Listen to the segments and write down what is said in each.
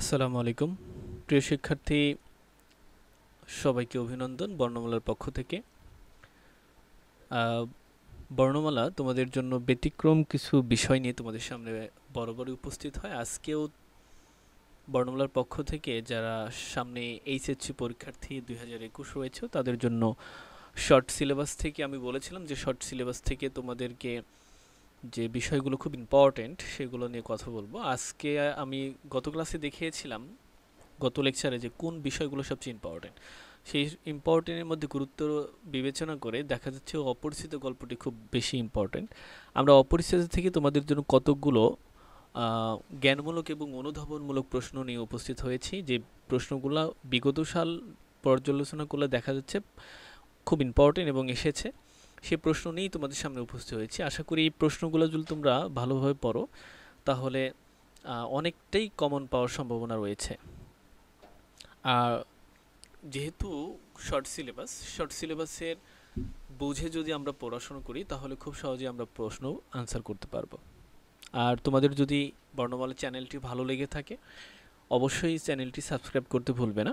আসসালামু আলাইকুম প্রিয় শিক্ষার্থী সবাইকে অভিনন্দন বর্ণমালার পক্ষ থেকে বর্ণমালা তোমাদের জন্য ব্যতিক্রম কিছু বিষয় নিয়ে তোমাদের সামনে বরাবরই উপস্থিত হয় আজকেও বর্ণমালার পক্ষ থেকে যারা সামনে এইচএসসি পরীক্ষার্থী দুই হাজার একুশ রয়েছে তাদের জন্য শর্ট সিলেবাস থেকে আমি বলেছিলাম যে শর্ট সিলেবাস থেকে তোমাদেরকে যে বিষয়গুলো খুব ইম্পর্টেন্ট সেগুলো নিয়ে কথা বলবো আজকে আমি গত ক্লাসে দেখিয়েছিলাম গত লেকচারে যে কোন বিষয়গুলো সবচেয়ে ইম্পর্টেন্ট সেই ইম্পর্টেন্টের মধ্যে গুরুত্ব বিবেচনা করে দেখা যাচ্ছে অপরিচিত গল্পটি খুব বেশি ইম্পর্ট্যান্ট আমরা অপরিচিত থেকে তোমাদের জন্য কতকগুলো জ্ঞানমূলক এবং অনুধাবনমূলক প্রশ্ন নিয়ে উপস্থিত হয়েছি যে প্রশ্নগুলো বিগত সাল পর্যালোচনা করলে দেখা যাচ্ছে খুব ইম্পর্টেন্ট এবং এসেছে সে প্রশ্ন নিয়েই তোমাদের সামনে উপস্থিত হয়েছি আশা করি এই প্রশ্নগুলো যদি তোমরা ভালোভাবে পড়ো তাহলে অনেকটাই কমন পাওয়ার সম্ভাবনা রয়েছে আর যেহেতু শর্ট সিলেবাস শর্ট সিলেবাসের বুঝে যদি আমরা পড়াশুনো করি তাহলে খুব সহজে আমরা প্রশ্ন আনসার করতে পারবো আর তোমাদের যদি বর্ণমালা চ্যানেলটি ভালো লেগে থাকে অবশ্যই চ্যানেলটি সাবস্ক্রাইব করতে ভুলবে না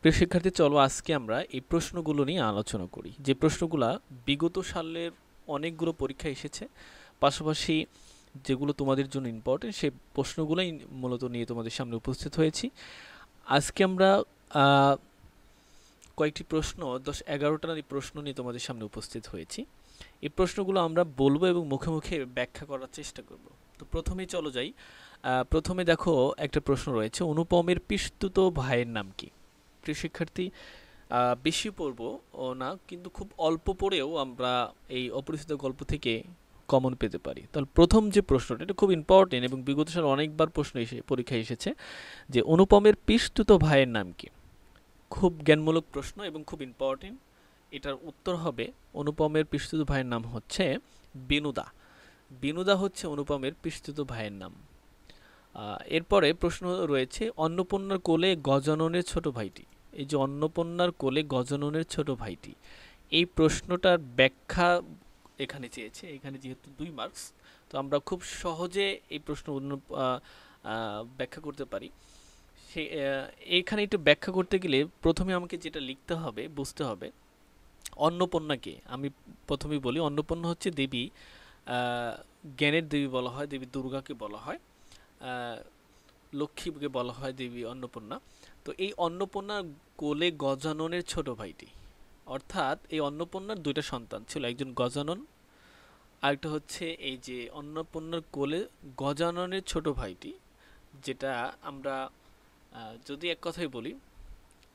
প্রিয় শিক্ষার্থী চলো আজকে আমরা এই প্রশ্নগুলো নিয়ে আলোচনা করি যে প্রশ্নগুলো বিগত সালের অনেকগুলো পরীক্ষা এসেছে পাশাপাশি যেগুলো তোমাদের জন্য ইম্পর্টেন্ট সেই প্রশ্নগুলোই মূলত নিয়ে তোমাদের সামনে উপস্থিত হয়েছি আজকে আমরা কয়েকটি প্রশ্ন দশ এগারোটার প্রশ্ন নিয়ে তোমাদের সামনে উপস্থিত হয়েছি এই প্রশ্নগুলো আমরা বলবো এবং মুখে মুখে ব্যাখ্যা করার চেষ্টা করব তো প্রথমেই চলো যাই প্রথমে দেখো একটা প্রশ্ন রয়েছে অনুপমের পিস্তুত ভাইয়ের নাম কি প্রিয় শিক্ষার্থী বেশি পড়ব ও না কিন্তু খুব অল্প পড়েও আমরা এই অপরিচিত গল্প থেকে কমন পেতে পারি তাহলে প্রথম যে প্রশ্নটা এটা খুব ইম্পর্টেন্ট এবং বিগত সাল অনেকবার প্রশ্ন এসে পরীক্ষায় এসেছে যে অনুপমের পিস্তুত ভাইয়ের নাম কি খুব জ্ঞানমূলক প্রশ্ন এবং খুব ইম্পর্টেন্ট এটার উত্তর হবে অনুপমের পিস্তুত ভাইয়ের নাম হচ্ছে বিনুদা বিনুদা হচ্ছে অনুপমের পিস্তুত ভাইয়ের নাম এরপরে প্রশ্ন রয়েছে অন্নপূর্ণার কোলে গজননের ছোট ভাইটি এই যে অন্নপূর্ণার কোলে গজননের ছোট ভাইটি এই প্রশ্নটার ব্যাখ্যা এখানে চেয়েছে এখানে যেহেতু দুই মার্কস তো আমরা খুব সহজে এই প্রশ্ন ব্যাখ্যা করতে পারি সে এখানে একটু ব্যাখ্যা করতে গেলে প্রথমে আমাকে যেটা লিখতে হবে বুঝতে হবে অন্নপূর্ণাকে আমি প্রথমেই বলি অন্নপূর্ণা হচ্ছে দেবী জ্ঞানের দেবী বলা হয় দেবী দুর্গাকে বলা হয় লক্ষ্মীকে বলা হয় দেবী অন্নপূর্ণা তো এই অন্নপূর্ণার কোলে গজাননের ছোট ভাইটি অর্থাৎ এই অন্নপূর্ণার দুইটা সন্তান ছিল একজন গজানন আরেকটা হচ্ছে এই যে অন্নপূর্ণার কোলে গজাননের ছোট ভাইটি যেটা আমরা যদি এক কথাই বলি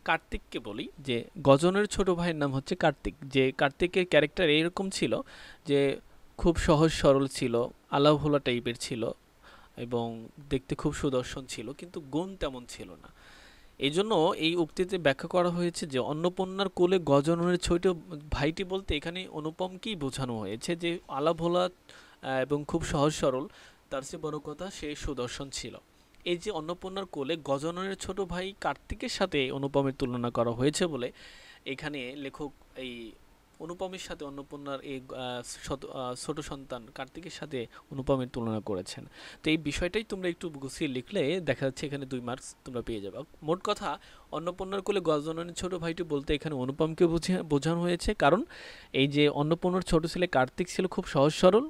কার্তিককে বলি যে গজনের ছোট ভাইয়ের নাম হচ্ছে কার্তিক যে কার্তিকের ক্যারেক্টার এরকম ছিল যে খুব সহজ সরল ছিল আলাভোলা টাইপের ছিল এবং দেখতে খুব সুদর্শন ছিল কিন্তু গুণ তেমন ছিল না এই জন্য এই উক্তিতে ব্যাখ্যা করা হয়েছে যে অন্নপূর্ণার কোলে গজননের ছোট ভাইটি বলতে এখানে অনুপমকেই বোঝানো হয়েছে যে আলাভোলা এবং খুব সহজ সরল তার চেয়ে বড় কথা সে সুদর্শন ছিল এই যে অন্নপূর্ণার কোলে গজননের ছোট ভাই কার্তিকের সাথে অনুপমের তুলনা করা হয়েছে বলে এখানে লেখক এই অনুপমের সাথে অন্নপূর্ণার এই ছোট সন্তান কার্তিকের সাথে অনুপমের তুলনা করেছেন তো এই বিষয়টাই তোমরা একটু গুছিয়ে লিখলে দেখা যাচ্ছে এখানে দুই মার্কস তোমরা পেয়ে যাবে মোট কথা অন্নপূর্ণার কোলে গজননের ছোট ভাইটি বলতে এখানে অনুপমকে বুঝে বোঝানো হয়েছে কারণ এই যে অন্নপূর্ণার ছোট ছেলে কার্তিক ছিল খুব সহজ সরল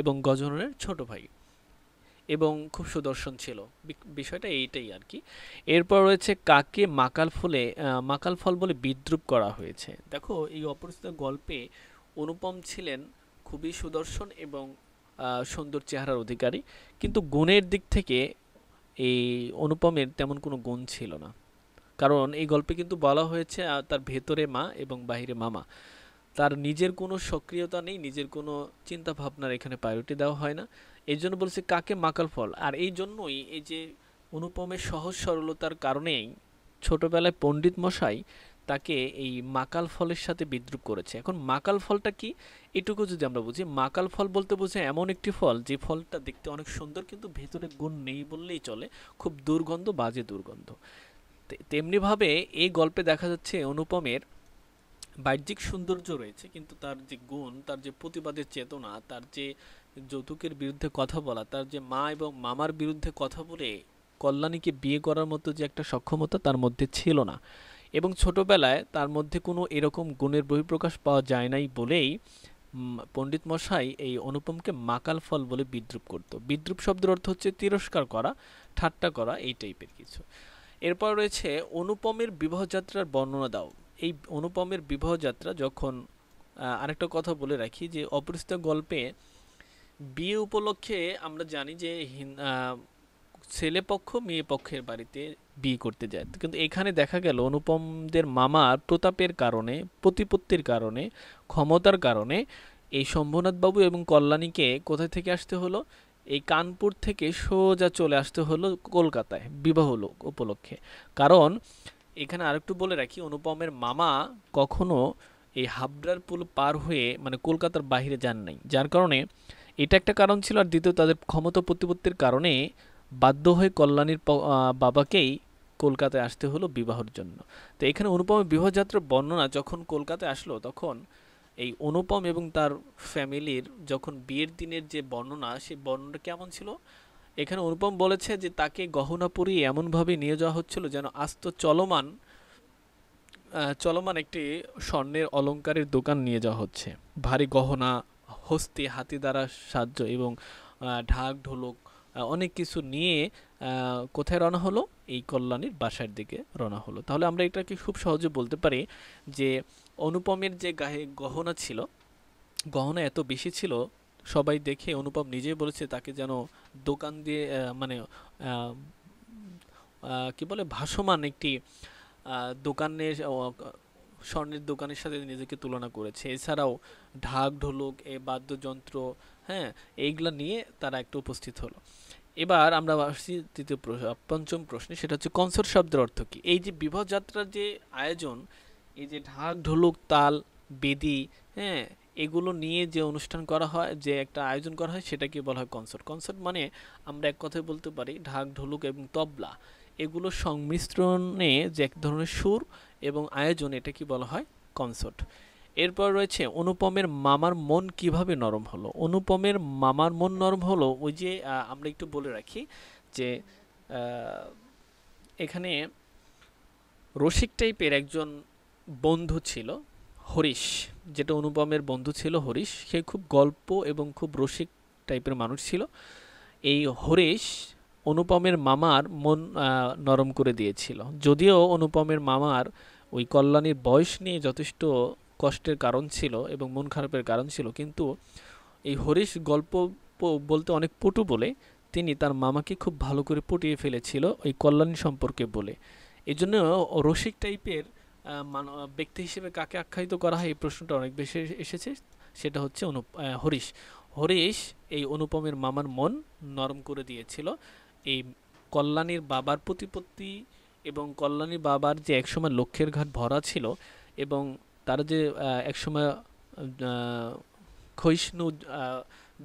এবং গজননের ছোট ভাই এবং খুব সুদর্শন ছিল বিষয়টা এইটাই আর কি এরপর রয়েছে কাকে মাকাল ফলে মাকাল ফল বলে বিদ্রুপ করা হয়েছে দেখো এই অপরিচিত গল্পে অনুপম ছিলেন খুবই সুদর্শন এবং সুন্দর চেহারার অধিকারী কিন্তু গুণের দিক থেকে এই অনুপমের তেমন কোনো গুণ ছিল না কারণ এই গল্পে কিন্তু বলা হয়েছে তার ভেতরে মা এবং বাহিরে মামা তার নিজের কোনো সক্রিয়তা নেই নিজের কোনো চিন্তা ভাবনার এখানে প্রায়োরিটি দেওয়া হয় না এই জন্য বলছে কাকে মাকাল ফল আর এই জন্যই এই যে অনুপমের সহজ সরলতার কারণেই ছোটবেলায় পণ্ডিত মশাই তাকে এই মাকাল ফলের সাথে বিদ্রুপ করেছে এখন মাকাল ফলটা কি এটুকু যদি আমরা বুঝি মাকাল ফল বলতে বুঝে এমন একটি ফল যে ফলটা দেখতে অনেক সুন্দর কিন্তু ভেতরে গুণ নেই বললেই চলে খুব দুর্গন্ধ বাজে দুর্গন্ধ তেমনিভাবে এই গল্পে দেখা যাচ্ছে অনুপমের বাহ্যিক সৌন্দর্য রয়েছে কিন্তু তার যে গুণ তার যে প্রতিবাদের চেতনা তার যে যৌতুকের বিরুদ্ধে কথা বলা তার যে মা এবং মামার বিরুদ্ধে কথা বলে কল্যাণীকে বিয়ে করার মতো যে একটা সক্ষমতা তার মধ্যে ছিল না এবং ছোটবেলায় তার মধ্যে কোনো এরকম গুণের বহিঃপ্রকাশ পাওয়া যায় নাই বলেই পণ্ডিত মশাই এই অনুপমকে মাকাল ফল বলে বিদ্রুপ করত বিদ্রুপ শব্দের অর্থ হচ্ছে তিরস্কার করা ঠাট্টা করা এই টাইপের কিছু এরপর রয়েছে অনুপমের বিবাহযাত্রার বর্ণনা দাও এই অনুপমের বিবাহযাত্রা যখন আরেকটা কথা বলে রাখি যে অপরিচিত গল্পে বিয়ে উপলক্ষে আমরা জানি যে ছেলে পক্ষ মেয়ে পক্ষের বাড়িতে বিয়ে করতে যায় কিন্তু এখানে দেখা গেল অনুপমদের মামার প্রতাপের কারণে প্রতিপত্তির কারণে ক্ষমতার কারণে এই শম্ভুনাথবাবু এবং কল্যাণীকে কোথায় থেকে আসতে হলো এই কানপুর থেকে সোজা চলে আসতে হলো কলকাতায় বিবাহ লোক উপলক্ষে কারণ এখানে আরেকটু বলে রাখি অনুপমের মামা কখনো এই হাবড়ার পুল পার হয়ে মানে কলকাতার বাহিরে যান নাই যার কারণে এটা একটা কারণ ছিল আর দ্বিতীয় তাদের ক্ষমতা প্রতিপত্তির কারণে বাধ্য হয়ে কল্যাণীর বাবাকেই কলকাতায় আসতে হলো বিবাহর জন্য তো এখানে অনুপমের বিবাহযাত্রার বর্ণনা যখন কলকাতায় আসলো তখন এই অনুপম এবং তার ফ্যামিলির যখন বিয়ের দিনের যে বর্ণনা সেই বর্ণনাটা কেমন ছিল এখানে অনুপম বলেছে যে তাকে গহনা পরিয়ে এমনভাবে নিয়ে যাওয়া হচ্ছিল যেন আস্ত চলমান চলমান একটি স্বর্ণের অলঙ্কারের দোকান নিয়ে যাওয়া হচ্ছে ভারী গহনা হস্তি হাতি দ্বারা সাহায্য এবং ঢাক ঢোলক অনেক কিছু নিয়ে কোথায় রওনা হলো এই কল্যাণীর বাসার দিকে রওনা হলো তাহলে আমরা এটাকে খুব সহজে বলতে পারি যে অনুপমের যে গায়ে গহনা ছিল গহনা এত বেশি ছিল সবাই দেখে অনুপম নিজেই বলেছে তাকে যেন দোকান দিয়ে মানে কি বলে ভাসমান একটি দোকানের স্বর্ণের দোকানের সাথে নিজেকে তুলনা করেছে এছাড়াও ঢাক ঢোলক এ বাদ্যযন্ত্র হ্যাঁ এইগুলো নিয়ে তারা একটু উপস্থিত হলো এবার আমরা আসছি তৃতীয় পঞ্চম প্রশ্নে সেটা হচ্ছে কনসার্ট শব্দের অর্থ কী এই যে বিবাহ যাত্রার যে আয়োজন এই যে ঢাক ঢোলক তাল বেদি হ্যাঁ এগুলো নিয়ে যে অনুষ্ঠান করা হয় যে একটা আয়োজন করা হয় সেটাকে বলা হয় কনসার্ট কনসার্ট মানে আমরা এক কথায় বলতে পারি ঢাক ঢোলক এবং তবলা এগুলো সংমিশ্রণে যে এক ধরনের সুর এবং আয়োজন এটা কি বলা হয় কনসার্ট এরপর রয়েছে অনুপমের মামার মন কিভাবে নরম হলো অনুপমের মামার মন নরম হলো ওই যে আমরা একটু বলে রাখি যে এখানে রসিক টাইপের একজন বন্ধু ছিল হরিশ যেটা অনুপমের বন্ধু ছিল হরিশ সে খুব গল্প এবং খুব রসিক টাইপের মানুষ ছিল এই হরিশ অনুপমের মামার মন নরম করে দিয়েছিল যদিও অনুপমের মামার ওই কল্যাণীর বয়স নিয়ে যথেষ্ট কষ্টের কারণ ছিল এবং মন খারাপের কারণ ছিল কিন্তু এই হরিশ গল্প বলতে অনেক পটু বলে তিনি তার মামাকে খুব ভালো করে পটিয়ে ফেলেছিল ওই কল্যাণী সম্পর্কে বলে এই জন্য রসিক টাইপের মান ব্যক্তি হিসেবে কাকে আখ্যায়িত করা হয় এই প্রশ্নটা অনেক বেশি এসেছে সেটা হচ্ছে অনুপ হরিশ হরিশ এই অনুপমের মামার মন নরম করে দিয়েছিল এই কল্যাণীর বাবার প্রতিপত্তি এবং কল্যাণীর বাবার যে একসময় লক্ষ্যের ঘাট ভরা ছিল এবং তার যে একসময় ক্ষয়িষ্ণু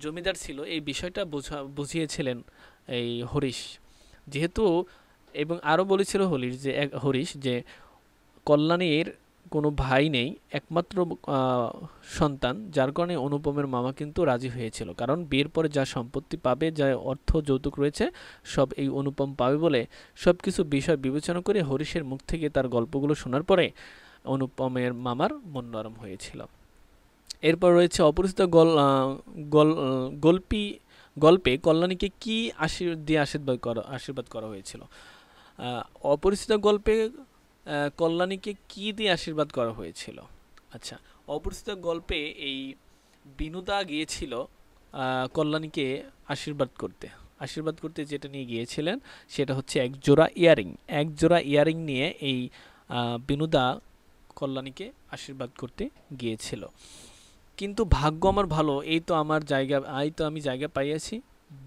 জমিদার ছিল এই বিষয়টা বোঝা বুঝিয়েছিলেন এই হরিশ যেহেতু এবং আরও বলেছিল হরিশ যে হরিশ যে কল্যাণীর কোনো ভাই নেই একমাত্র সন্তান যার কারণে অনুপমের মামা কিন্তু রাজি হয়েছিল কারণ বিয়ের পরে যা সম্পত্তি পাবে যা অর্থ যৌতুক রয়েছে সব এই অনুপম পাবে বলে সব কিছু বিষয় বিবেচনা করে হরিশের মুখ থেকে তার গল্পগুলো শোনার পরে অনুপমের মামার মন নরম হয়েছিল এরপর রয়েছে অপরিচিত গল গল গল্পি গল্পে কল্যাণীকে কী আশীর্বাদ দিয়ে আশীর্বাদ করা আশীর্বাদ করা হয়েছিল অপরিচিত গল্পে কল্যাণীকে কী দিয়ে আশীর্বাদ করা হয়েছিল আচ্ছা অপরিচিত গল্পে এই বিনুদা গিয়েছিল কল্যাণীকে আশীর্বাদ করতে আশীর্বাদ করতে যেটা নিয়ে গিয়েছিলেন সেটা হচ্ছে এক জোড়া ইয়ারিং এক জোড়া ইয়ারিং নিয়ে এই বিনুদা কল্যাণীকে আশীর্বাদ করতে গিয়েছিল কিন্তু ভাগ্য আমার ভালো এই তো আমার জায়গা এই তো আমি জায়গা পাইয়াছি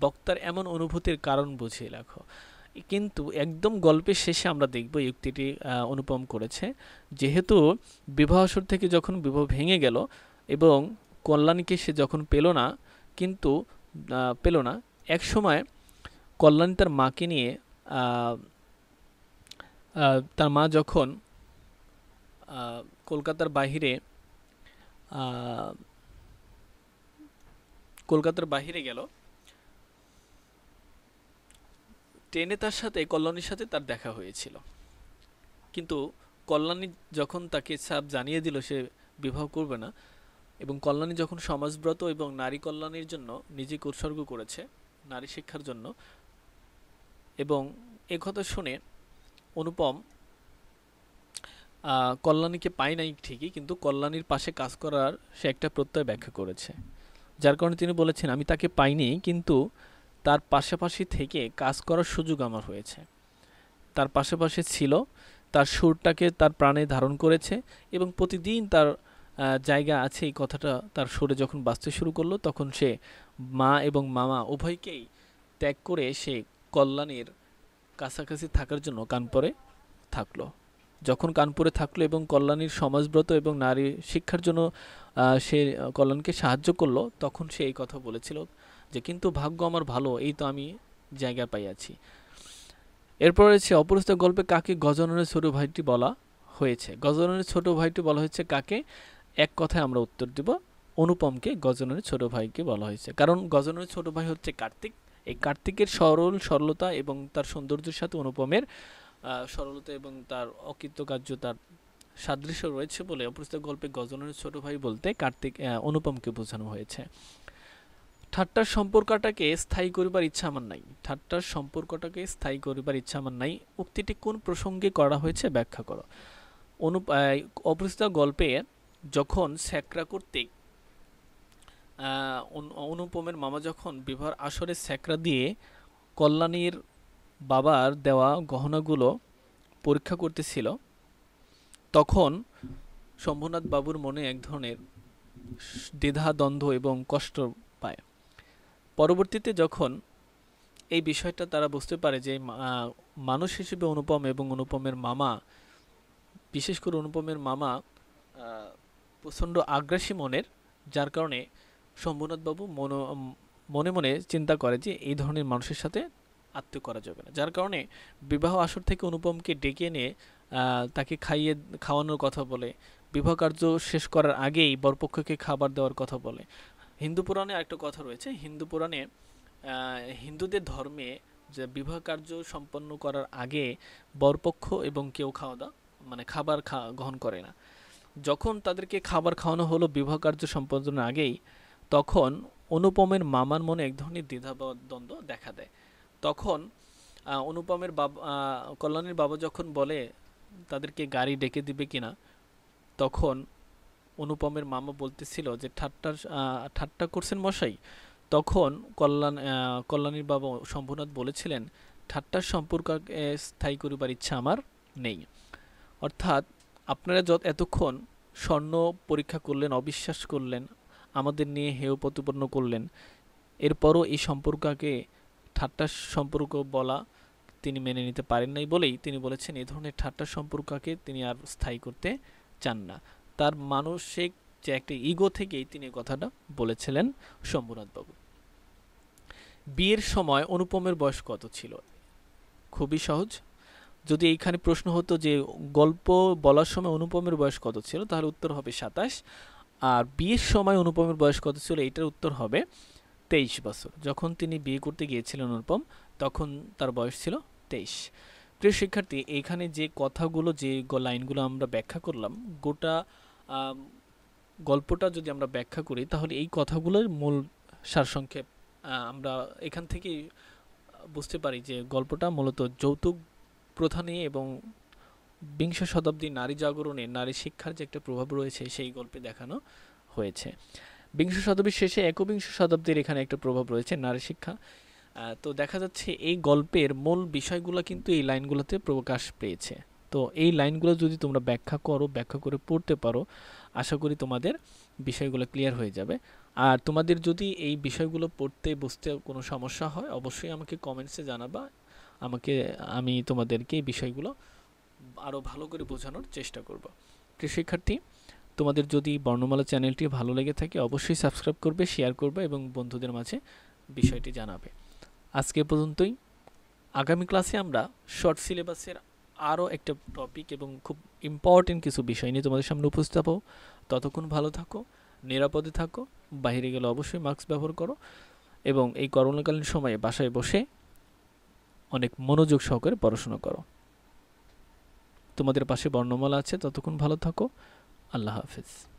বক্তার এমন অনুভূতির কারণ বুঝিয়ে রাখো কিন্তু একদম গল্পের শেষে আমরা দেখব উক্তিটি অনুপম করেছে যেহেতু বিবাহসুর থেকে যখন বিবাহ ভেঙে গেল এবং কল্যাণীকে সে যখন পেল না কিন্তু পেল না এক সময় কল্যাণী তার মাকে নিয়ে তার মা যখন কলকাতার বাহিরে কলকাতার বাহিরে গেল ট্রেনে তার সাথে কল্যাণীর সাথে তার দেখা হয়েছিল কিন্তু কল্যাণী যখন তাকে সাপ জানিয়ে দিল সে বিবাহ করবে না এবং কল্যাণী যখন সমাজব্রত এবং নারী কল্যাণের জন্য নিজেকে উৎসর্গ করেছে নারী শিক্ষার জন্য এবং এ কথা শুনে অনুপম কল্যাণীকে পায় নাই ঠিকই কিন্তু কল্যাণীর পাশে কাজ করার সে একটা প্রত্যয় ব্যাখ্যা করেছে যার কারণে তিনি বলেছেন আমি তাকে পাইনি কিন্তু তার পাশাপাশি থেকে কাজ করার সুযোগ আমার হয়েছে তার পাশাপাশি ছিল তার সুরটাকে তার প্রাণে ধারণ করেছে এবং প্রতিদিন তার জায়গা আছে এই কথাটা তার সুরে যখন বাঁচতে শুরু করলো তখন সে মা এবং মামা উভয়কেই ত্যাগ করে সে কল্যাণের কাছাকাছি থাকার জন্য কানপরে থাকলো যখন কানপুরে থাকলো এবং কল্যাণীর সমাজব্রত এবং নারী শিক্ষার জন্য সে কল্যাণকে সাহায্য করলো তখন সে এই কথা বলেছিল যে কিন্তু ভাগ্য আমার ভালো এই তো আমি জায়গা পাইয়াছি এরপর সে অপরিচিত গল্পে কাকে গজননের ছোট ভাইটি বলা হয়েছে গজননের ছোট ভাইটি বলা হয়েছে কাকে এক কথায় আমরা উত্তর দিব অনুপমকে গজননের ছোট ভাইকে বলা হয়েছে কারণ গজননের ছোট ভাই হচ্ছে কার্তিক এই কার্তিকের সরল সরলতা এবং তার সৌন্দর্যের সাথে অনুপমের সরলতা এবং তার অকৃতকার্যতার সাদৃশ্য রয়েছে বলে অপ্রস্তুত গল্পে গজনের ছোট ভাই বলতে কার্তিক অনুপমকে বোঝানো হয়েছে ঠাট্টার সম্পর্কটাকে স্থায়ী করিবার ইচ্ছা আমার নাই ঠাট্টার সম্পর্কটাকে স্থায়ী করিবার ইচ্ছা আমার নাই উক্তিটি কোন প্রসঙ্গে করা হয়েছে ব্যাখ্যা করো অনুপ অপরিচিত গল্পে যখন স্যাকরা কর্তৃক অনুপমের মামা যখন বিবাহ আসরে স্যাকরা দিয়ে কল্যাণীর বাবার দেওয়া গহনাগুলো পরীক্ষা করতেছিল তখন শম্ভুনাথ বাবুর মনে এক ধরনের দ্বিধা দ্বন্দ্ব এবং কষ্ট পায় পরবর্তীতে যখন এই বিষয়টা তারা বুঝতে পারে যে মানুষ হিসেবে অনুপম এবং অনুপমের মামা বিশেষ করে অনুপমের মামা প্রচণ্ড আগ্রাসী মনের যার কারণে শম্ভুনাথবাবু মনে মনে চিন্তা করে যে এই ধরনের মানুষের সাথে আত্মীয় করা যাবে না যার কারণে বিবাহ আসর থেকে অনুপমকে ডেকে এনে তাকে খাইয়ে খাওয়ানোর কথা বলে বিবাহ কার্য শেষ করার আগেই বরপক্ষকে খাবার দেওয়ার কথা বলে হিন্দু পুরাণে একটা কথা রয়েছে হিন্দু পুরাণে হিন্দুদের ধর্মে যে বিবাহ কার্য সম্পন্ন করার আগে বরপক্ষ এবং কেউ খাওয়া দাওয়া মানে খাবার খা গ্রহণ করে না যখন তাদেরকে খাবার খাওয়ানো হলো বিবাহ কার্য সম্পাদনের আগেই তখন অনুপমের মামার মনে এক ধরনের দ্বিধা দ্বন্দ্ব দেখা দেয় তখন অনুপমের বাবা কল্যাণীর বাবা যখন বলে তাদেরকে গাড়ি ডেকে দিবে কিনা তখন অনুপমের মামা বলতেছিল যে ঠাট্টার ঠাট্টা করছেন মশাই তখন কল্যাণ কল্যাণীর বাবা শম্ভুনাথ বলেছিলেন ঠাট্টার সম্পর্ক স্থায়ী করিবার ইচ্ছা আমার নেই অর্থাৎ আপনারা যত এতক্ষণ স্বর্ণ পরীক্ষা করলেন অবিশ্বাস করলেন আমাদের নিয়ে হেয় প্রতিপন্ন করলেন এরপরও এই সম্পর্ককে ঠাট্টা সম্পর্ক বলা তিনি মেনে নিতে পারেন নাই বলেই তিনি বলেছেন এই ধরনের ঠাট্টা সম্পর্ককে তিনি আর স্থায়ী করতে চান না তার মানসিক যে একটা ইগো থেকেই তিনি কথাটা বলেছিলেন শম্ভুনাথবাবু বিয়ের সময় অনুপমের বয়স কত ছিল খুবই সহজ যদি এইখানে প্রশ্ন হতো যে গল্প বলার সময় অনুপমের বয়স কত ছিল তাহলে উত্তর হবে সাতাশ আর বিয়ের সময় অনুপমের বয়স কত ছিল এটার উত্তর হবে তেইশ বছর যখন তিনি বিয়ে করতে গিয়েছিলেন অনুপম তখন তার বয়স ছিল তেইশ প্রিয় শিক্ষার্থী এখানে যে কথাগুলো যে লাইনগুলো আমরা ব্যাখ্যা করলাম গোটা গল্পটা যদি আমরা ব্যাখ্যা করি তাহলে এই কথাগুলোর মূল সারসংক্ষেপ আমরা এখান থেকেই বুঝতে পারি যে গল্পটা মূলত যৌতুক প্রথা নিয়ে এবং বিংশ শতাব্দীর নারী জাগরণে নারী শিক্ষার যে একটা প্রভাব রয়েছে সেই গল্পে দেখানো হয়েছে বিংশ শতাব্দীর শেষে একবিংশ শতাব্দীর এখানে একটা প্রভাব রয়েছে নারী শিক্ষা তো দেখা যাচ্ছে এই গল্পের মূল বিষয়গুলো কিন্তু এই লাইনগুলোতে প্রকাশ পেয়েছে তো এই লাইনগুলো যদি তোমরা ব্যাখ্যা করো ব্যাখ্যা করে পড়তে পারো আশা করি তোমাদের বিষয়গুলো ক্লিয়ার হয়ে যাবে আর তোমাদের যদি এই বিষয়গুলো পড়তে বুঝতে কোনো সমস্যা হয় অবশ্যই আমাকে কমেন্টসে জানাবা আমাকে আমি তোমাদেরকে এই বিষয়গুলো আরও ভালো করে বোঝানোর চেষ্টা করব প্রিয় শিক্ষার্থী তোমাদের যদি বর্ণমালা চ্যানেলটি ভালো লেগে থাকে অবশ্যই সাবস্ক্রাইব করবে শেয়ার করবে এবং বন্ধুদের মাঝে বিষয়টি জানাবে আজকে পর্যন্তই আগামী ক্লাসে আমরা শর্ট সিলেবাসের আরও একটা টপিক এবং খুব ইম্পর্টেন্ট কিছু বিষয় নিয়ে তোমাদের সামনে উপস্থিত হবো ততক্ষণ ভালো থাকো নিরাপদে থাকো বাইরে গেলে অবশ্যই মাস্ক ব্যবহার করো এবং এই করোনাকালীন সময়ে বাসায় বসে অনেক মনোযোগ সহকারে পড়াশোনা করো তোমাদের পাশে বর্ণমালা আছে ততক্ষণ ভালো থাকো الله حافظ